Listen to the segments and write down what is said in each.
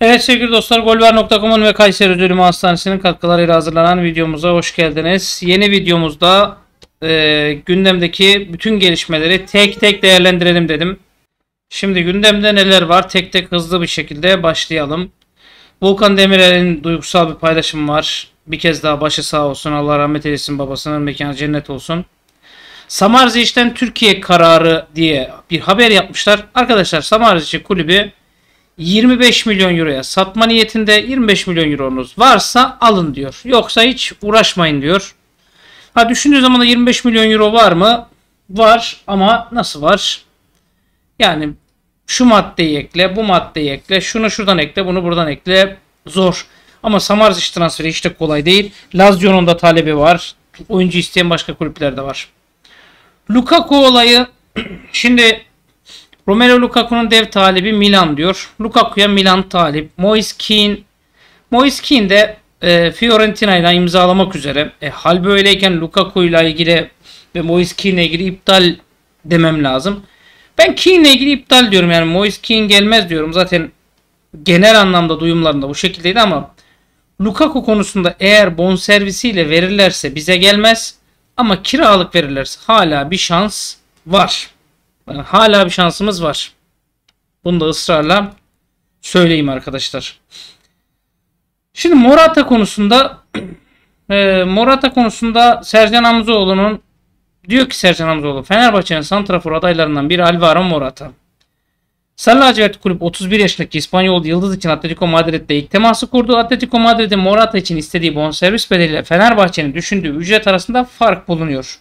Evet sevgili dostlar golver.com'un ve Kayseri Ödülümü Hastanesi'nin katkılarıyla hazırlanan videomuza hoş geldiniz. Yeni videomuzda e, gündemdeki bütün gelişmeleri tek tek değerlendirelim dedim. Şimdi gündemde neler var tek tek hızlı bir şekilde başlayalım. Volkan Demirel'in duygusal bir paylaşım var. Bir kez daha başı sağ olsun Allah rahmet eylesin babasının mekanı cennet olsun. Samarziç'ten Türkiye kararı diye bir haber yapmışlar. Arkadaşlar Samarziç kulübü 25 milyon euroya satma niyetinde 25 milyon euronuz varsa alın diyor. Yoksa hiç uğraşmayın diyor. Ha düşündüğü zaman da 25 milyon euro var mı? Var ama nasıl var? Yani şu maddeyi ekle, bu maddeyi ekle, şunu şuradan ekle, bunu buradan ekle. Zor. Ama Samarz transferi hiç de kolay değil. Lazio'nun da talebi var. Oyuncu isteyen başka kulüpler de var. Lukaku olayı şimdi Romero Lukaku'nun dev talibi Milan diyor. Lukaku'ya Milan talip. Moise Keane Moise Keane de e, Fiorentina'yla imzalamak üzere. E, hal böyleyken Lukaku'yla ilgili ve Moise Keane'le ilgili iptal demem lazım. Ben Keane'le ilgili iptal diyorum yani Moise Keane gelmez diyorum. Zaten genel anlamda duyumlarında bu şekildeydi ama Lukaku konusunda eğer bon servisiyle verirlerse bize gelmez ama kiralık verirlerse hala bir şans var. Hala bir şansımız var. Bunu da ısrarla söyleyeyim arkadaşlar. Şimdi Morata konusunda e, Morata konusunda Sercan Hamzoğlu'nun diyor ki Sercan Hamzoğlu Fenerbahçe'nin santrafor adaylarından biri Alvaro Morata. Sarı lacivert kulüp 31 yaşındaki İspanyol yıldız için Atletico Madrid'de ilk teması kurdu. Atletico Madrid'in Morata için istediği bonservis bedeliyle Fenerbahçe'nin düşündüğü ücret arasında fark bulunuyor.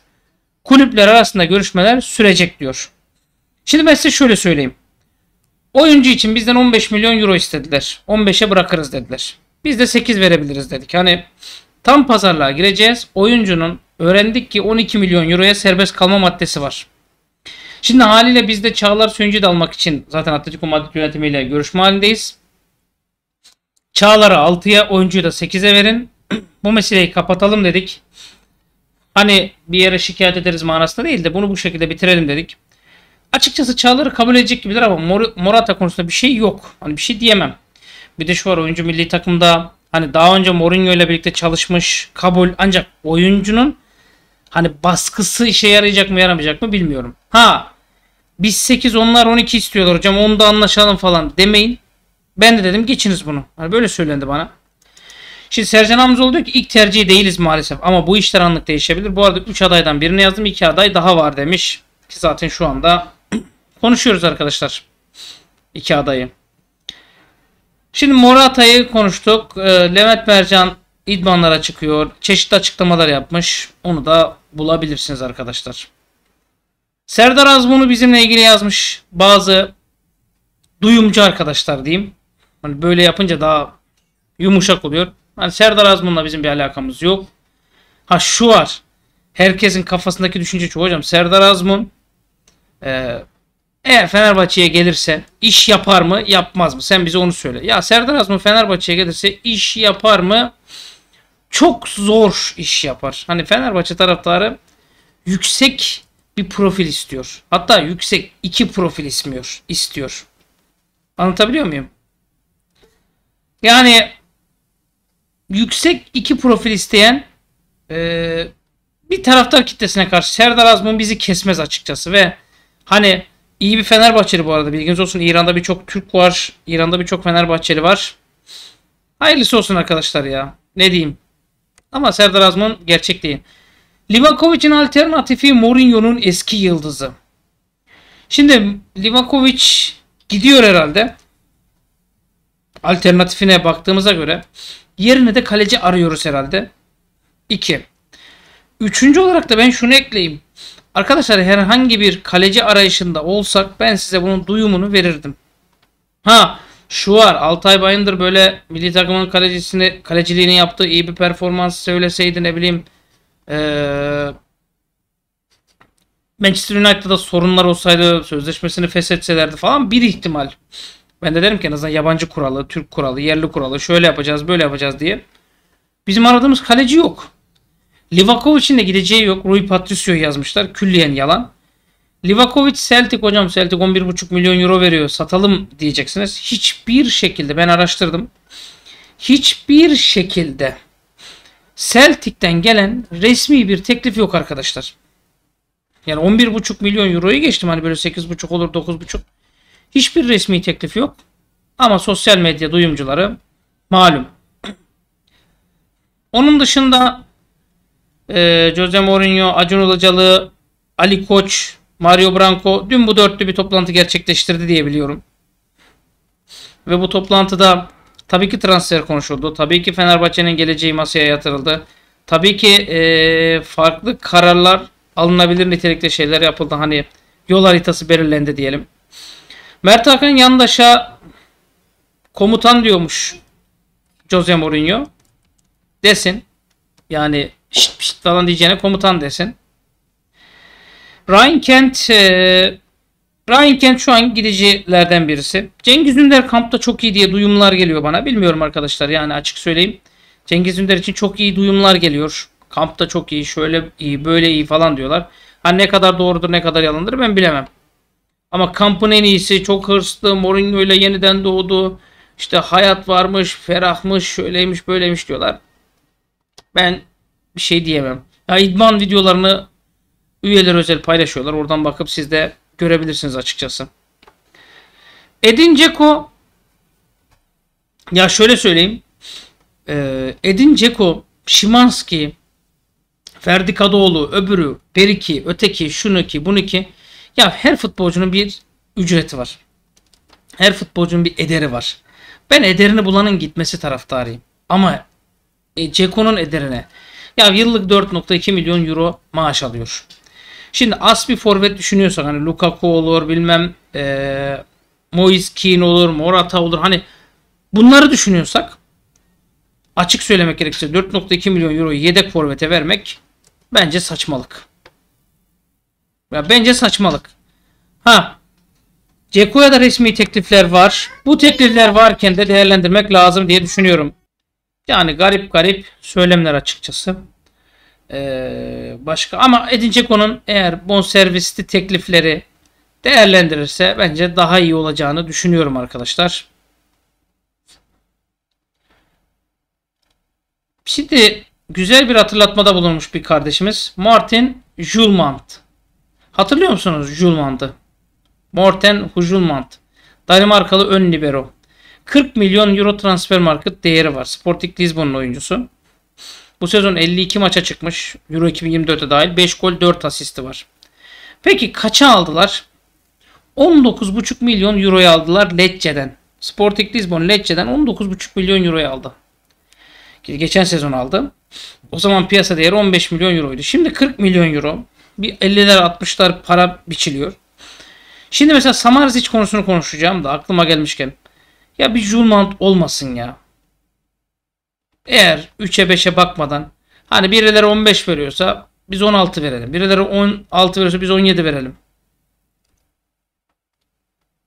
Kulüpler arasında görüşmeler sürecek diyor. Şimdi ben size şöyle söyleyeyim. Oyuncu için bizden 15 milyon euro istediler. 15'e bırakırız dediler. Biz de 8 verebiliriz dedik. Hani tam pazarlığa gireceğiz. Oyuncunun öğrendik ki 12 milyon euroya serbest kalma maddesi var. Şimdi haliyle biz de Çağlar Söyüncü'yü de almak için zaten Atletico Madrid yönetimiyle görüşme halindeyiz. Çağlar'ı 6'ya, oyuncuyu da 8'e verin. bu meseleyi kapatalım dedik. Hani bir yere şikayet ederiz manasında değil de bunu bu şekilde bitirelim dedik açıkçası Çağlar'ı kabul edecek gibidir ama Mor Morata konusunda bir şey yok. Hani bir şey diyemem. Bir de şu var oyuncu milli takımda hani daha önce Mourinho ile birlikte çalışmış kabul ancak oyuncunun hani baskısı işe yarayacak mı yaramayacak mı bilmiyorum. Ha biz 8 onlar 12 istiyorlar hocam onu da anlaşalım falan demeyin. Ben de dedim geçiniz bunu. Hani böyle söylendi bana. Şimdi Sercan Hamzoğlu diyor ki ilk tercih değiliz maalesef ama bu işler anlık değişebilir. Bu arada 3 adaydan birini yazdım 2 aday daha var demiş. Ki zaten şu anda Konuşuyoruz arkadaşlar. İki adayı. Şimdi Morata'yı konuştuk. Ee, Levent Mercan idmanlara çıkıyor. Çeşitli açıklamalar yapmış. Onu da bulabilirsiniz arkadaşlar. Serdar Az bizimle ilgili yazmış. Bazı duyumcu arkadaşlar diyeyim. Hani böyle yapınca daha yumuşak oluyor. Hani Serdar Azmun'la bizim bir alakamız yok. Ha şu var. Herkesin kafasındaki düşünce çok hocam. Serdar Azmun e, eğer Fenerbahçe'ye gelirse iş yapar mı yapmaz mı? Sen bize onu söyle. Ya Serdar Azmu Fenerbahçe'ye gelirse iş yapar mı? Çok zor iş yapar. Hani Fenerbahçe taraftarı yüksek bir profil istiyor. Hatta yüksek iki profil istiyor. istiyor. Anlatabiliyor muyum? Yani yüksek iki profil isteyen e, bir taraftar kitlesine karşı Serdar Azmun bizi kesmez açıkçası ve hani İyi bir Fenerbahçeli bu arada bilginiz olsun. İran'da birçok Türk var. İran'da birçok Fenerbahçeli var. Hayırlısı olsun arkadaşlar ya. Ne diyeyim. Ama Serdar Azmon gerçek değil. Livakovic'in alternatifi Mourinho'nun eski yıldızı. Şimdi Livakovic gidiyor herhalde. Alternatifine baktığımıza göre. Yerine de kaleci arıyoruz herhalde. 2. Üçüncü olarak da ben şunu ekleyeyim. Arkadaşlar herhangi bir kaleci arayışında olsak ben size bunun duyumunu verirdim. Ha şu var Altay Bayındır böyle milli takımın kalecisini kaleciliğini yaptığı iyi bir performans söyleseydi ne bileyim ee, Manchester United'da sorunlar olsaydı sözleşmesini feshetselerdi falan bir ihtimal. Ben de derim ki en azından yabancı kuralı, Türk kuralı, yerli kuralı şöyle yapacağız böyle yapacağız diye. Bizim aradığımız kaleci yok. Livakovic'in de gideceği yok. Rui Patricio yazmışlar. Külliyen yalan. Livakovic Celtic hocam Celtic 11,5 milyon euro veriyor. Satalım diyeceksiniz. Hiçbir şekilde ben araştırdım. Hiçbir şekilde Celtic'ten gelen resmi bir teklif yok arkadaşlar. Yani 11,5 milyon euroyu geçtim. Hani böyle 8,5 olur 9,5. Hiçbir resmi teklif yok. Ama sosyal medya duyumcuları malum. Onun dışında e, Jose Mourinho, Acun Ilıcalı, Ali Koç, Mario Branco dün bu dörtlü bir toplantı gerçekleştirdi diye biliyorum. Ve bu toplantıda tabii ki transfer konuşuldu. Tabii ki Fenerbahçe'nin geleceği masaya yatırıldı. Tabii ki e, farklı kararlar alınabilir nitelikte şeyler yapıldı. Hani yol haritası belirlendi diyelim. Mert Hakan yandaşa komutan diyormuş Jose Mourinho. Desin. Yani şşt pşt falan diyeceğine komutan desin. Ryan Kent e, Ryan Kent şu an gidicilerden birisi. Cengiz Ünder kampta çok iyi diye duyumlar geliyor bana. Bilmiyorum arkadaşlar yani açık söyleyeyim. Cengiz Ünder için çok iyi duyumlar geliyor. Kampta çok iyi, şöyle iyi, böyle iyi falan diyorlar. Ha ne kadar doğrudur ne kadar yalandır ben bilemem. Ama kampın en iyisi çok hırslı. Mourinho ile yeniden doğdu. İşte hayat varmış, ferahmış, şöyleymiş, böyleymiş diyorlar. Ben bir şey diyemem. Ya idman videolarını üyeler özel paylaşıyorlar. Oradan bakıp siz de görebilirsiniz açıkçası. Edin Ceko ya şöyle söyleyeyim. Ee, Edin Ceko, Şimanski, Ferdi Kadıoğlu, öbürü, beriki, öteki, şunu ki, bunu ki. Ya her futbolcunun bir ücreti var. Her futbolcunun bir ederi var. Ben ederini bulanın gitmesi taraftarıyım. Ama Ceko'nun e, ederine ya yıllık 4.2 milyon euro maaş alıyor. Şimdi as bir forvet düşünüyorsak hani Lukaku olur bilmem ee, Moise Keane olur Morata olur hani bunları düşünüyorsak açık söylemek gerekirse 4.2 milyon euro yedek forvete vermek bence saçmalık. Ya bence saçmalık. Ha Ceko'ya da resmi teklifler var. Bu teklifler varken de değerlendirmek lazım diye düşünüyorum. Yani garip garip söylemler açıkçası. Ee, başka ama Edin Dzeko'nun eğer bonservisli teklifleri değerlendirirse bence daha iyi olacağını düşünüyorum arkadaşlar. Şimdi güzel bir hatırlatmada bulunmuş bir kardeşimiz. Martin Julmant. Hatırlıyor musunuz Julmant'ı? Morten Hujulmant. Danimarkalı ön libero. 40 milyon euro transfer market değeri var. Sporting Lisbon'un oyuncusu. Bu sezon 52 maça çıkmış. Euro 2024'e dahil 5 gol 4 asisti var. Peki kaça aldılar? 19,5 milyon euroya aldılar Lecce'den. Sporting Lisbon Lecce'den 19,5 milyon euroya aldı. Geçen sezon aldı. O zaman piyasa değeri 15 milyon euroydu. Şimdi 40 milyon euro. Bir 50'ler 60'lar para biçiliyor. Şimdi mesela Samarzic konusunu konuşacağım da aklıma gelmişken. Ya bir Julmant olmasın ya. Eğer 3'e 5'e bakmadan hani birileri 15 veriyorsa biz 16 verelim. Birileri 16 veriyorsa biz 17 verelim.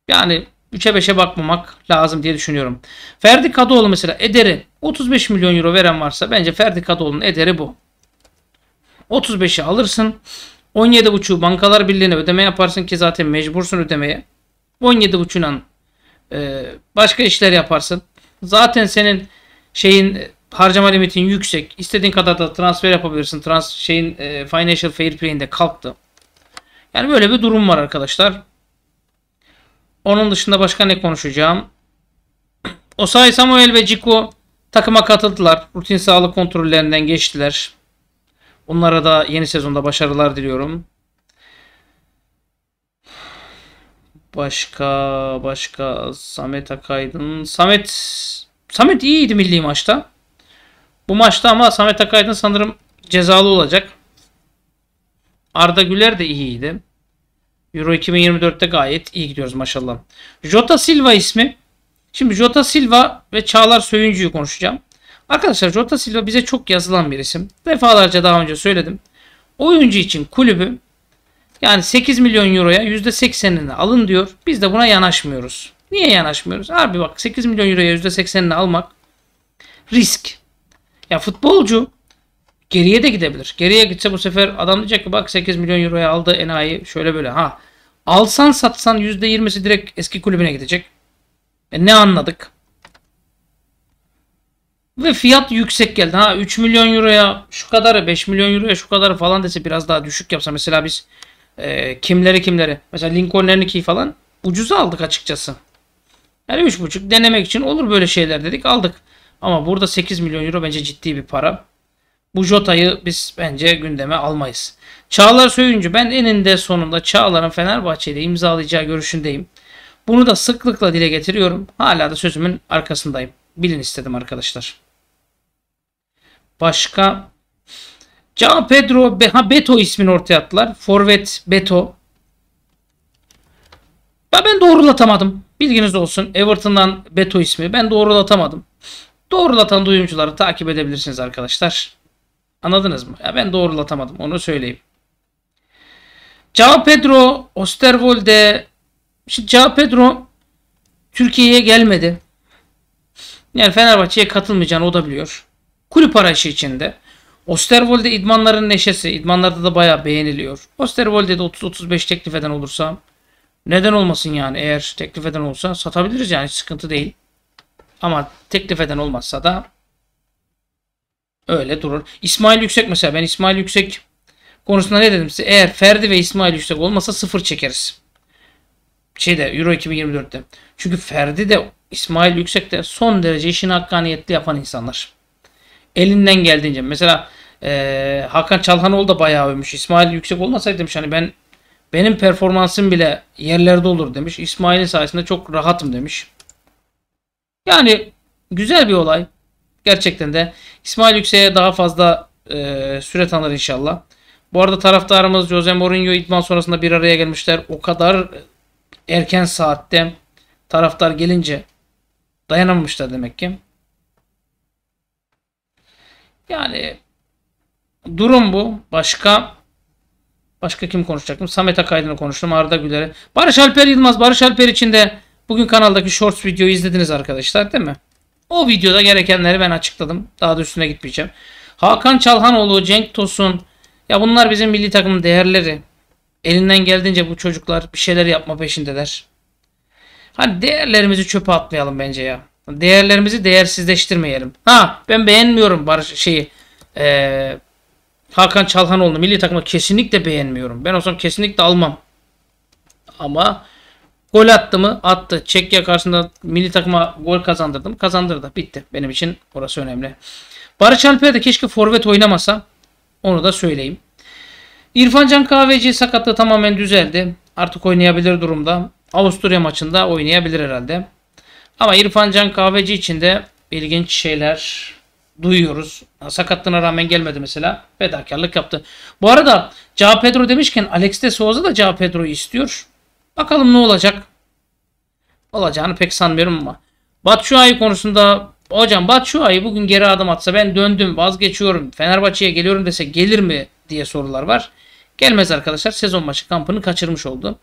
Yani 3'e 5'e bakmamak lazım diye düşünüyorum. Ferdi Kadıoğlu mesela ederi 35 milyon euro veren varsa bence Ferdi Kadıoğlu'nun ederi bu. 35'i alırsın. 17.5'u Bankalar Birliği'ne ödeme yaparsın ki zaten mecbursun ödemeye. 17.5'undan ee, başka işler yaparsın. Zaten senin şeyin e, harcama limitin yüksek. İstediğin kadar da transfer yapabilirsin. Trans şeyin e, financial fair play'inde kalktı. Yani böyle bir durum var arkadaşlar. Onun dışında başka ne konuşacağım? Osay Samuel ve Ciko takıma katıldılar. Rutin sağlık kontrollerinden geçtiler. Onlara da yeni sezonda başarılar diliyorum. Başka başka Samet Akaydın. Samet Samet iyiydi milli maçta. Bu maçta ama Samet Akaydın sanırım cezalı olacak. Arda Güler de iyiydi. Euro 2024'te gayet iyi gidiyoruz maşallah. Jota Silva ismi. Şimdi Jota Silva ve Çağlar Söyüncü'yü konuşacağım. Arkadaşlar Jota Silva bize çok yazılan bir isim. Defalarca daha önce söyledim. Oyuncu için kulübü yani 8 milyon euroya %80'ini alın diyor. Biz de buna yanaşmıyoruz. Niye yanaşmıyoruz? Abi bak 8 milyon euroya %80'ini almak risk. Ya futbolcu geriye de gidebilir. Geriye gitse bu sefer adam diyecek ki bak 8 milyon euroya aldı enayi şöyle böyle ha. Alsan satsan %20'si direkt eski kulübüne gidecek. E ne anladık? Ve fiyat yüksek geldi. Ha 3 milyon euroya şu kadarı 5 milyon euroya şu kadarı falan dese biraz daha düşük yapsa. Mesela biz e, kimleri kimleri. Mesela Lincoln ki falan ucuza aldık açıkçası. Yani 3.5 denemek için olur böyle şeyler dedik aldık. Ama burada 8 milyon euro bence ciddi bir para. Bu Jota'yı biz bence gündeme almayız. Çağlar Söyüncü ben eninde sonunda Çağlar'ın Fenerbahçe'de ile imzalayacağı görüşündeyim. Bunu da sıklıkla dile getiriyorum. Hala da sözümün arkasındayım. Bilin istedim arkadaşlar. Başka Can Pedro, Be ha Beto ismini ortaya attılar. Forvet Beto. Ben, ben doğrulatamadım. Bilginiz olsun. Everton'dan Beto ismi. Ben doğrulatamadım. Doğrulatan duyumcuları takip edebilirsiniz arkadaşlar. Anladınız mı? Ya ben doğrulatamadım. Onu söyleyeyim. Cao Pedro Osterwolde Şimdi Cao Pedro Türkiye'ye gelmedi. Yani Fenerbahçe'ye katılmayacağını o da biliyor. Kulüp arayışı içinde. Osterwolde idmanların neşesi. İdmanlarda da bayağı beğeniliyor. Osterwolde de 30-35 teklif eden olursa neden olmasın yani eğer teklif eden olsa satabiliriz yani sıkıntı değil. Ama teklif eden olmazsa da öyle durur. İsmail Yüksek mesela ben İsmail Yüksek konusunda ne dedim size? Eğer Ferdi ve İsmail Yüksek olmasa sıfır çekeriz. Şeyde Euro 2024'te. Çünkü Ferdi de İsmail Yüksek de son derece işini hakkaniyetli yapan insanlar elinden geldiğince. Mesela e, Hakan Çalhanoğlu da bayağı övmüş. İsmail yüksek olmasaydı demiş hani ben benim performansım bile yerlerde olur demiş. İsmail'in sayesinde çok rahatım demiş. Yani güzel bir olay. Gerçekten de İsmail Yüksek'e daha fazla e, süre tanır inşallah. Bu arada taraftarımız Jose Mourinho idman sonrasında bir araya gelmişler. O kadar erken saatte taraftar gelince dayanamamışlar demek ki. Yani durum bu. Başka başka kim konuşacaktım? Samet Akaydın'ı konuştum. Arda Güler'e. Barış Alper Yılmaz. Barış Alper için de bugün kanaldaki shorts videoyu izlediniz arkadaşlar değil mi? O videoda gerekenleri ben açıkladım. Daha da üstüne gitmeyeceğim. Hakan Çalhanoğlu, Cenk Tosun. Ya bunlar bizim milli takımın değerleri. Elinden geldiğince bu çocuklar bir şeyler yapma peşindeler. Hani değerlerimizi çöpe atmayalım bence ya. Değerlerimizi değersizleştirmeyelim. Ha ben beğenmiyorum Barış şeyi. Ee, Hakan Çalhanoğlu'nu milli takımı kesinlikle beğenmiyorum. Ben olsam kesinlikle almam. Ama gol attı mı? Attı. Çekya karşısında milli takıma gol kazandırdı mı? Kazandırdı. Bitti. Benim için orası önemli. Barış Alper de keşke forvet oynamasa. Onu da söyleyeyim. İrfan Can Kahveci sakatlığı tamamen düzeldi. Artık oynayabilir durumda. Avusturya maçında oynayabilir herhalde. Ama İrfan Can Kahveci için de ilginç şeyler duyuyoruz. Sakatlığına rağmen gelmedi mesela. Fedakarlık yaptı. Bu arada Cao Pedro demişken Alex de Souza da Cao Pedro'yu istiyor. Bakalım ne olacak. Olacağını pek sanmıyorum ama. Batshuayi konusunda hocam Batshuayi bugün geri adım atsa ben döndüm vazgeçiyorum Fenerbahçe'ye geliyorum dese gelir mi diye sorular var. Gelmez arkadaşlar sezon maçı kampını kaçırmış oldu.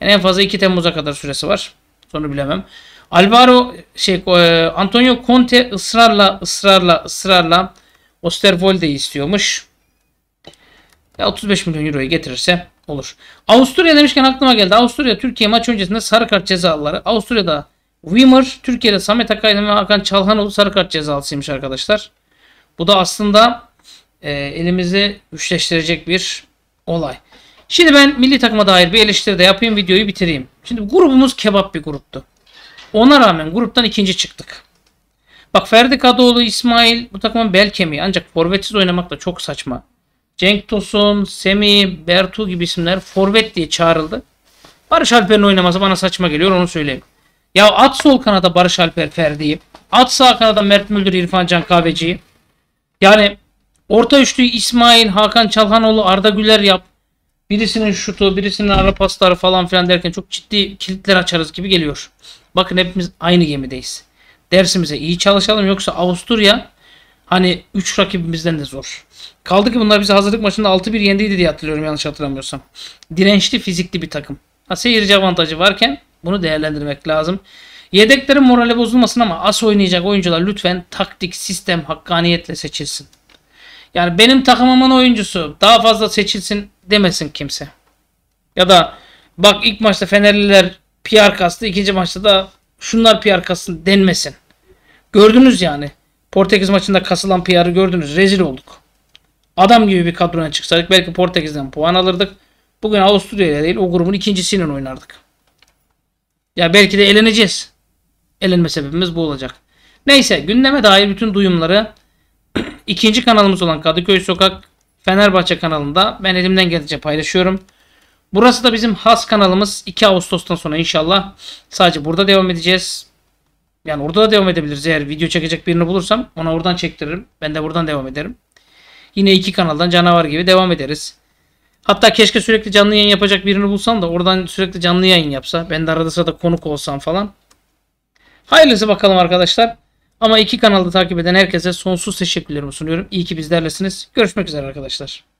Yani en fazla 2 Temmuz'a kadar süresi var. Sonra bilemem. Alvaro şey e, Antonio Conte ısrarla ısrarla ısrarla Osterwolde'yi istiyormuş. Ya 35 milyon euroyu getirirse olur. Avusturya demişken aklıma geldi. Avusturya Türkiye maç öncesinde sarı kart cezaları. Avusturya'da Wimmer, Türkiye'de Samet Akaydın ve Hakan Çalhanoğlu sarı kart cezalısıymış arkadaşlar. Bu da aslında e, elimizi güçleştirecek bir olay. Şimdi ben milli takıma dair bir eleştiri de yapayım videoyu bitireyim. Şimdi grubumuz kebap bir gruptu. Ona rağmen gruptan ikinci çıktık. Bak Ferdi Kadıoğlu, İsmail bu takımın bel kemiği ancak forvetsiz oynamak da çok saçma. Cenk Tosun, Semi, Bertu gibi isimler forvet diye çağrıldı. Barış Alper'in oynaması bana saçma geliyor onu söyleyeyim. Ya at sol kanada Barış Alper Ferdi'yi. At sağ kanada Mert Müldür, İrfan Can Kahveci'yi. Yani orta üçlü İsmail, Hakan Çalhanoğlu, Arda Güler yap. Birisinin şutu, birisinin ara pasları falan filan derken çok ciddi kilitler açarız gibi geliyor. Bakın hepimiz aynı gemideyiz. Dersimize iyi çalışalım yoksa Avusturya hani 3 rakibimizden de zor. Kaldı ki bunlar bize hazırlık maçında 6-1 yendiydi diye hatırlıyorum yanlış hatırlamıyorsam. Dirençli fizikli bir takım. Ha, seyirci avantajı varken bunu değerlendirmek lazım. Yedeklerin morali bozulmasın ama as oynayacak oyuncular lütfen taktik, sistem, hakkaniyetle seçilsin. Yani benim takımımın oyuncusu daha fazla seçilsin demesin kimse. Ya da bak ilk maçta Fenerliler PR kastı. ikinci maçta da şunlar PR kastı denmesin. Gördünüz yani. Portekiz maçında kasılan PR'ı gördünüz. Rezil olduk. Adam gibi bir kadroya çıksaydık belki Portekiz'den puan alırdık. Bugün Avusturya değil o grubun ikincisiyle oynardık. Ya belki de eleneceğiz. Elenme sebebimiz bu olacak. Neyse gündeme dair bütün duyumları ikinci kanalımız olan Kadıköy Sokak Fenerbahçe kanalında ben elimden gelince paylaşıyorum. Burası da bizim has kanalımız. 2 Ağustos'tan sonra inşallah. Sadece burada devam edeceğiz. Yani orada da devam edebiliriz. Eğer video çekecek birini bulursam ona oradan çektiririm. Ben de buradan devam ederim. Yine iki kanaldan canavar gibi devam ederiz. Hatta keşke sürekli canlı yayın yapacak birini bulsam da oradan sürekli canlı yayın yapsa. Ben de arada sırada konuk olsam falan. Hayırlısı bakalım arkadaşlar. Ama iki kanalda takip eden herkese sonsuz teşekkürlerimi sunuyorum. İyi ki bizlerlesiniz. Görüşmek üzere arkadaşlar.